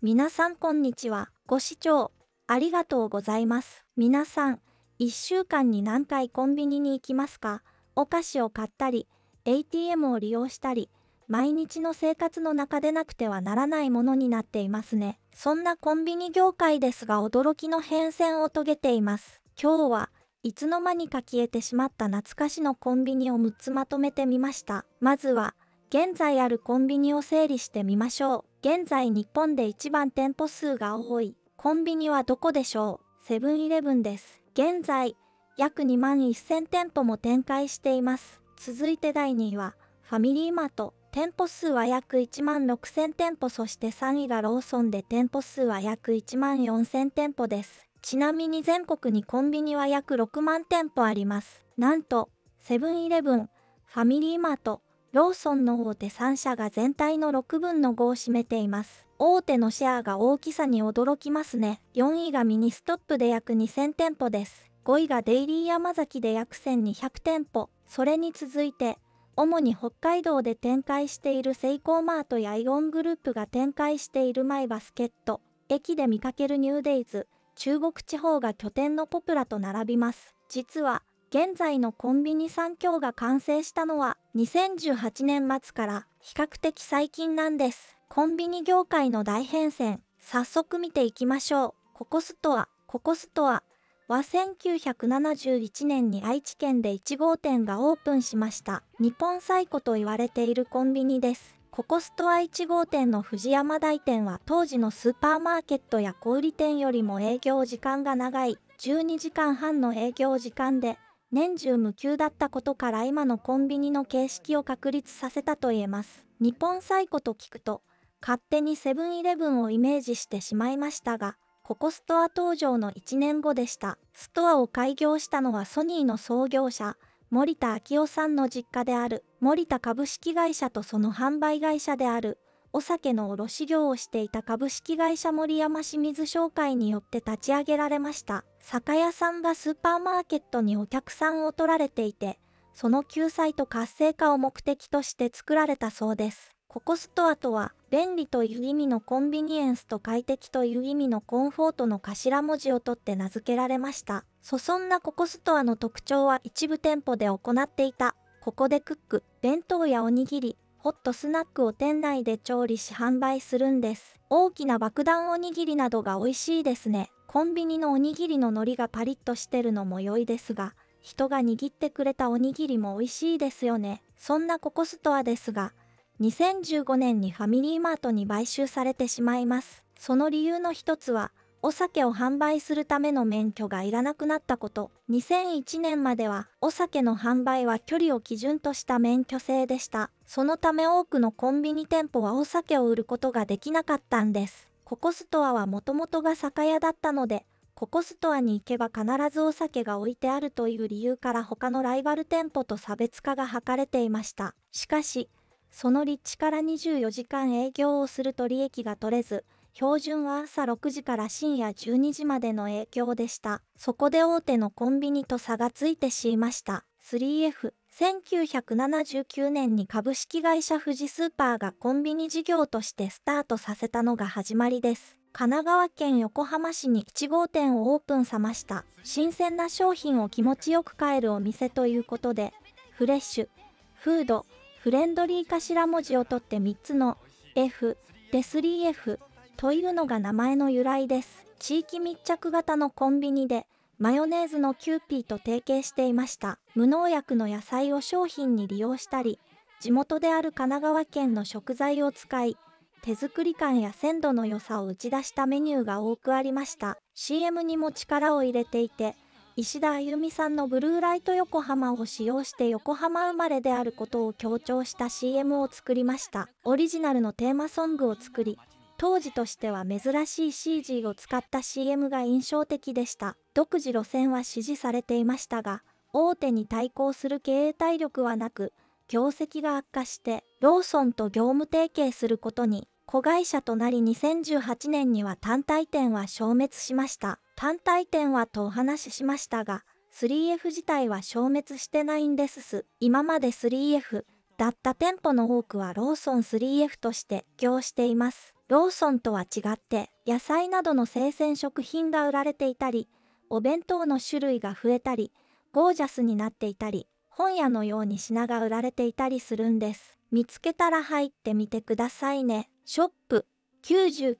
皆さんこんにちは。ご視聴ありがとうございます。皆さん、1週間に何回コンビニに行きますかお菓子を買ったり、ATM を利用したり、毎日の生活の中でなくてはならないものになっていますね。そんなコンビニ業界ですが驚きの変遷を遂げています。今日はいつの間にか消えてしまった懐かしのコンビニを6つまとめてみました。まずは、現在あるコンビニを整理してみましょう。現在日本で一番店舗数が多いコンビニはどこでしょうセブンイレブンです。現在、約2万1000店舗も展開しています。続いて第2位は、ファミリーマート。店舗数は約1万6000店舗そして3位がローソンで店舗数は約1万4000店舗です。ちなみに全国にコンビニは約6万店舗あります。なんと、セブンイレブン、ファミリーマート、ローソンの大手3社が全体の6分の5を占めています。大手のシェアが大きさに驚きますね。4位がミニストップで約2000店舗です。5位がデイリー山崎で約1200店舗。それに続いて、主に北海道で展開しているセイコーマートやイオングループが展開しているマイバスケット、駅で見かけるニューデイズ、中国地方が拠点のポプラと並びます。実は、現在のコンビニ三強が完成したのは2018年末から比較的最近なんです。コンビニ業界の大変遷、早速見ていきましょう。ココストア、ココストアは1971年に愛知県で1号店がオープンしました。日本最古と言われているコンビニです。ココストア1号店の藤山台店は当時のスーパーマーケットや小売店よりも営業時間が長い12時間半の営業時間で年中無休だったことから今のコンビニの形式を確立させたといえます。日本最古と聞くと、勝手にセブンイレブンをイメージしてしまいましたが、ここストア登場の1年後でした。ストアを開業したのはソニーの創業者、森田昭夫さんの実家である、森田株式会社とその販売会社である、お酒の卸業をしていた株式会社森山清水商会によって立ち上げられました。酒屋さんがスーパーマーケットにお客さんを取られていて、その救済と活性化を目的として作られたそうです。ココストアとは、便利という意味のコンビニエンスと快適という意味のコンフォートの頭文字を取って名付けられました。そそんなココストアの特徴は一部店舗で行っていた。ここでクック、弁当やおにぎり、ホットスナックを店内で調理し販売するんです。大きな爆弾おにぎりなどが美味しいですね。コンビニのおにぎりの海苔がパリッとしてるのも良いですが、人が握ってくれたおにぎりも美味しいですよね。そんなココストアですが、2015年にファミリーマートに買収されてしまいます。その理由の一つは、お酒を販売するための免許がいらなくなったこと。2001年までは、お酒の販売は距離を基準とした免許制でした。そのため多くのコンビニ店舗はお酒を売ることができなかったんです。ココストアはもともとが酒屋だったので、ココストアに行けば必ずお酒が置いてあるという理由から他のライバル店舗と差別化が図れていました。しかし、その立地から24時間営業をすると利益が取れず、標準は朝6時から深夜12時までの営業でした。そこで大手のコンビニと差がついてしいました。3F 1979年に株式会社富士スーパーがコンビニ事業としてスタートさせたのが始まりです。神奈川県横浜市に1号店をオープンさました。新鮮な商品を気持ちよく買えるお店ということで、フレッシュ、フード、フレンドリー頭文字を取って3つの F、で 3F というのが名前の由来です。地域密着型のコンビニで、マヨネーズのキューピーと提携していました無農薬の野菜を商品に利用したり地元である神奈川県の食材を使い手作り感や鮮度の良さを打ち出したメニューが多くありました CM にも力を入れていて石田あゆみさんのブルーライト横浜を使用して横浜生まれであることを強調した CM を作りましたオリジナルのテーマソングを作り当時としては珍しい CG を使った CM が印象的でした独自路線は支持されていましたが大手に対抗する経営体力はなく業績が悪化してローソンと業務提携することに子会社となり2018年には単体店は消滅しました単体店はとお話ししましたが 3F 自体は消滅してないんですす今まで 3F だった店舗の多くはローソン 3F として業していますローソンとは違って野菜などの生鮮食品が売られていたりお弁当の種類が増えたりゴージャスになっていたり本屋のように品が売られていたりするんです見つけたら入ってみてくださいねショップ99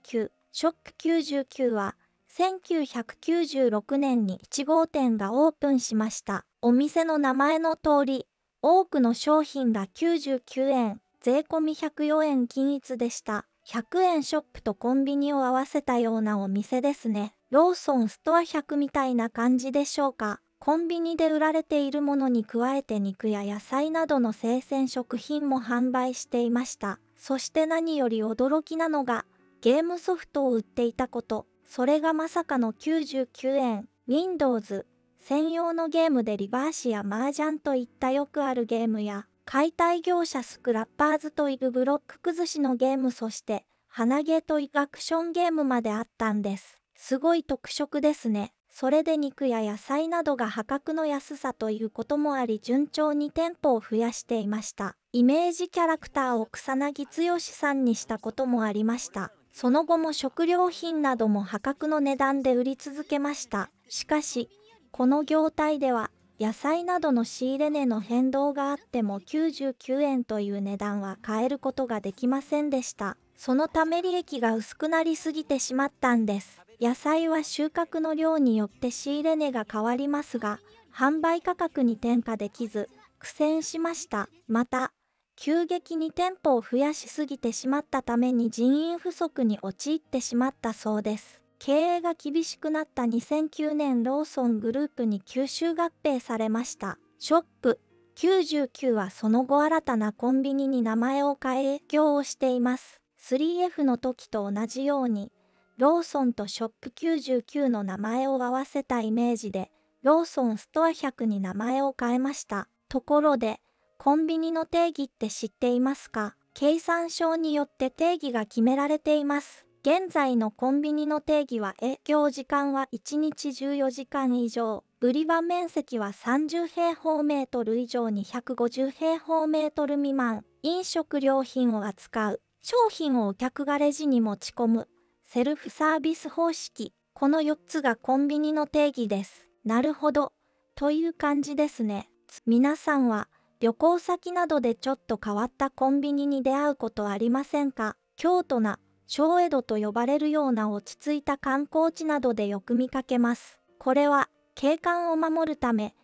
ショック99は1996年に1号店がオープンしましたお店の名前の通り多くの商品が99円税込み104円均一でした100円ショップとコンビニを合わせたようなお店ですね。ローソンストア100みたいな感じでしょうか。コンビニで売られているものに加えて肉や野菜などの生鮮食品も販売していました。そして何より驚きなのが、ゲームソフトを売っていたこと。それがまさかの99円。Windows 専用のゲームでリバーシや麻雀といったよくあるゲームや、解体業者スクラッパーズというブロック崩しのゲームそして鼻毛とイアクションゲームまであったんです。すごい特色ですね。それで肉や野菜などが破格の安さということもあり順調に店舗を増やしていました。イメージキャラクターを草薙剛さんにしたこともありました。その後も食料品なども破格の値段で売り続けました。しかし、この業態では野菜などの仕入れ値の変動があっても99円という値段は変えることができませんでした。そのため利益が薄くなりすぎてしまったんです。野菜は収穫の量によって仕入れ値が変わりますが、販売価格に転嫁できず、苦戦しました。また、急激に店舗を増やしすぎてしまったために人員不足に陥ってしまったそうです。経営が厳しくなった2009年ローソングループに吸収合併されました。ショップ99はその後新たなコンビニに名前を変え営業をしています。3F の時と同じように、ローソンとショップ99の名前を合わせたイメージで、ローソンストア100に名前を変えました。ところで、コンビニの定義って知っていますか計算書によって定義が決められています。現在のコンビニの定義は営業時間は1日14時間以上売り場面積は30平方メートル以上250平方メートル未満飲食料品を扱う商品をお客がレジに持ち込むセルフサービス方式この4つがコンビニの定義ですなるほどという感じですね皆さんは旅行先などでちょっと変わったコンビニに出会うことありませんか京都な小江戸と呼ばれるような落ち着いた観光地などでよく見かけます。これは景観を守るため、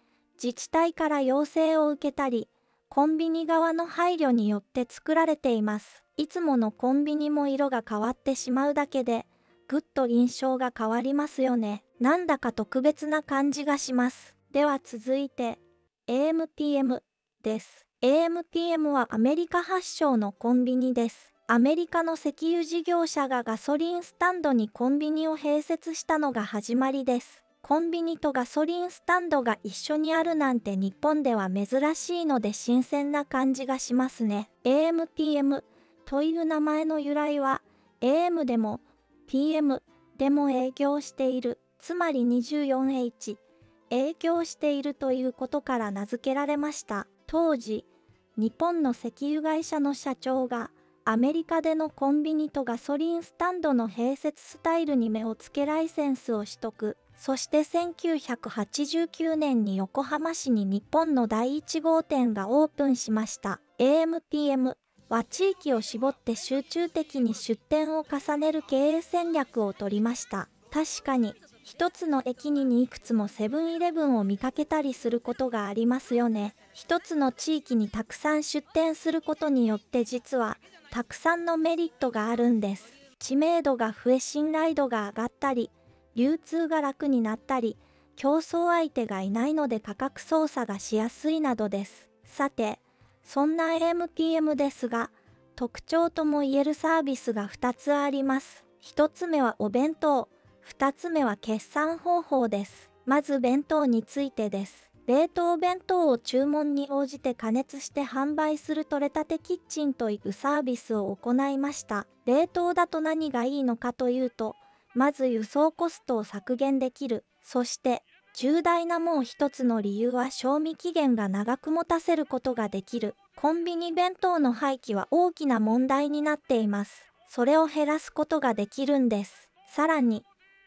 自治体から要請を受けたり、コンビニ側の配慮によって作られています。いつものコンビニも色が変わってしまうだけで、ぐっと印象が変わりますよね。なんだか特別な感じがします。では続いて、AMPM です。AMPM はアメリカ発祥のコンビニです。アメリカの石油事業者がガソリンスタンドにコンビニを併設したのが始まりです。コンビニとガソリンスタンドが一緒にあるなんて日本では珍しいので新鮮な感じがしますね。AMPM という名前の由来は AM でも PM でも営業している、つまり 24H 営業しているということから名付けられました。当時、日本の石油会社の社長がアメリカでのコンビニとガソリンスタンドの併設スタイルに目をつけライセンスを取得。そして1989年に横浜市に日本の第1号店がオープンしました。AMPM は地域を絞って集中的に出店を重ねる経営戦略を取りました。確かに一つの駅にいくつもセブンイレブンを見かけたりすることがありますよね。一つの地域にたくさん出店することによって実はたくさんのメリットがあるんです。知名度が増え信頼度が上がったり、流通が楽になったり、競争相手がいないので価格操作がしやすいなどです。さて、そんな AMPM ですが、特徴ともいえるサービスが2つあります。1つ目はお弁当。2つ目は決算方法です。まず弁当についてです。冷凍弁当を注文に応じて加熱して販売する取れたてキッチンというサービスを行いました。冷凍だと何がいいのかというと、まず輸送コストを削減できる。そして、重大なもう一つの理由は賞味期限が長く持たせることができる。コンビニ弁当の廃棄は大きな問題になっています。それを減らすことができるんです。さらに、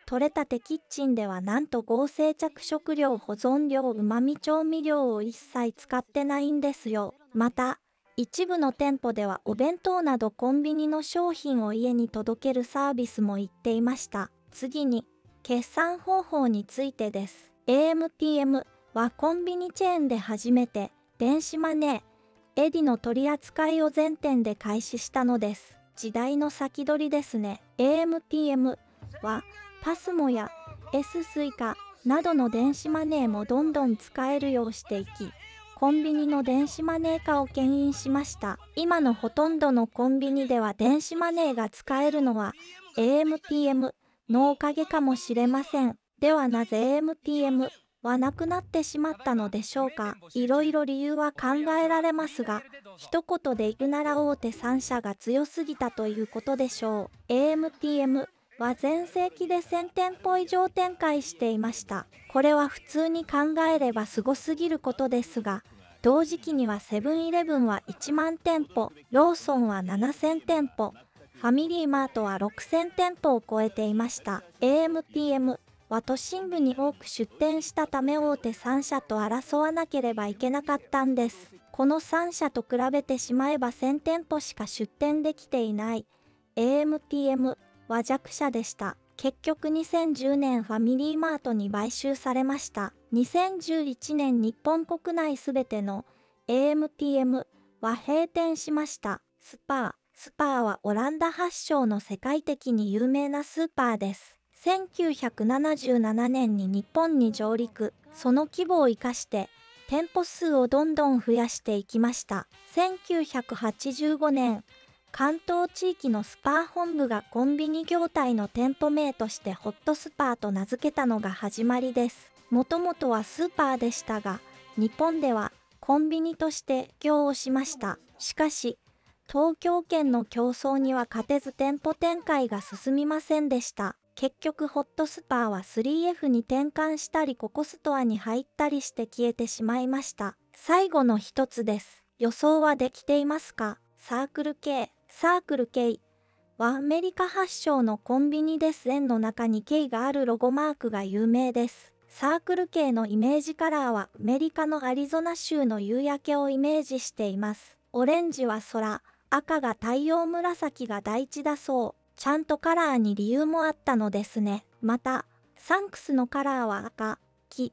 取れたてキッチンではなんと合成着色料保存料うまみ調味料を一切使ってないんですよ。また、一部の店舗ではお弁当などコンビニの商品を家に届けるサービスも言っていました。次に、決算方法についてです。AMPM はコンビニチェーンで初めて電子マネー、エディの取り扱いを全店で開始したのです。時代の先取りですね。AMPM はパスモや S スイカなどの電子マネーもどんどん使えるようしていきコンビニの電子マネー化を牽引しました今のほとんどのコンビニでは電子マネーが使えるのは AMPM のおかげかもしれませんではなぜ AMPM はなくなってしまったのでしょうかいろいろ理由は考えられますが一言で言うなら大手3社が強すぎたということでしょう AMPM は全盛期で1000店舗以上展開していました。これは普通に考えればすごすぎることですが、同時期にはセブンイレブンは1万店舗、ローソンは7000店舗、ファミリーマートは6000店舗を超えていました。AMPM は都心部に多く出店したため大手3社と争わなければいけなかったんです。この3社と比べてしまえば1000店舗しか出店できていない AMPM は弱者でした。結局2010年ファミリーマートに買収されました。2011年日本国内すべての AMPM は閉店しました。スパー。スパーはオランダ発祥の世界的に有名なスーパーです。1977年に日本に上陸、その規模を生かして店舗数をどんどん増やしていきました。1985年、関東地域のスパー本部がコンビニ業態の店舗名としてホットスパーと名付けたのが始まりです。もともとはスーパーでしたが、日本ではコンビニとして業をしました。しかし、東京圏の競争には勝てず店舗展開が進みませんでした。結局ホットスパーは 3F に転換したりココストアに入ったりして消えてしまいました。最後の一つです。予想はできていますかサークル系。サークル K はアメリカ発祥のコンビニです円の中に K があるロゴマークが有名です。サークル K のイメージカラーはアメリカのアリゾナ州の夕焼けをイメージしています。オレンジは空、赤が太陽紫が大地だそう。ちゃんとカラーに理由もあったのですね。また、サンクスのカラーは赤、黄、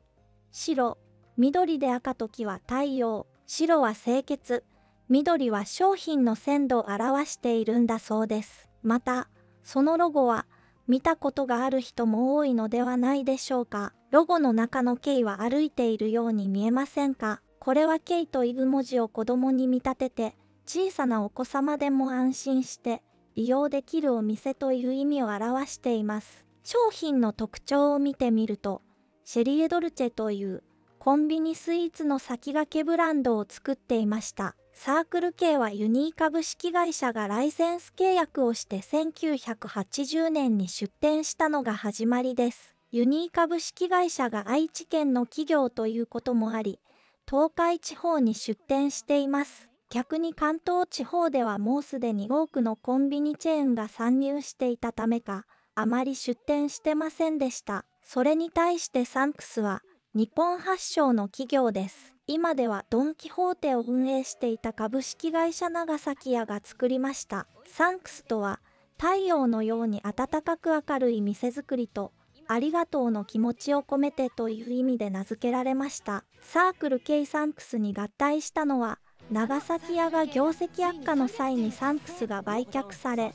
白、緑で赤と黄は太陽、白は清潔、緑は商品の鮮度を表しているんだそうです。また、そのロゴは見たことがある人も多いのではないでしょうか。ロゴの中の K は歩いているように見えませんかこれは K とイグ文字を子供に見立てて、小さなお子様でも安心して利用できるお店という意味を表しています。商品の特徴を見てみると、シェリエドルチェというコンビニスイーツの先駆けブランドを作っていました。サークル系はユニー株式会社がライセンス契約をして1980年に出店したのが始まりです。ユニー株式会社が愛知県の企業ということもあり、東海地方に出店しています。逆に関東地方ではもうすでに多くのコンビニチェーンが参入していたためか、あまり出店してませんでした。それに対してサンクスは、日本発祥の企業です。今ではドン・キホーテを運営していた株式会社長崎屋が作りましたサンクスとは太陽のように温かく明るい店づくりとありがとうの気持ちを込めてという意味で名付けられましたサークル K サンクスに合体したのは長崎屋が業績悪化の際にサンクスが売却され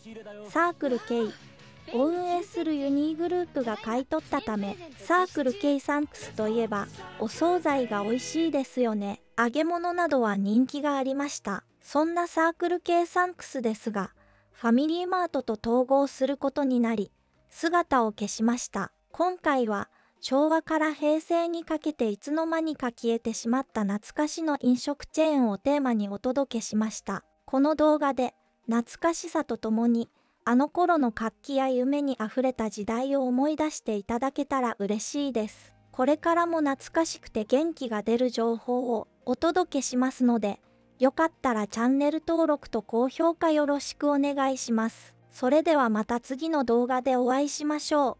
サークル K を運営するユニーグループが買い取ったためサークル K サンクスといえばお惣菜が美味しいですよね揚げ物などは人気がありましたそんなサークル K サンクスですがファミリーマートと統合することになり姿を消しました今回は昭和から平成にかけていつの間にか消えてしまった懐かしの飲食チェーンをテーマにお届けしましたこの動画で懐かしさとともにあの頃の活気や夢にあふれた時代を思い出していただけたら嬉しいです。これからも懐かしくて元気が出る情報をお届けしますので、よかったらチャンネル登録と高評価よろしくお願いします。それではまた次の動画でお会いしましょう。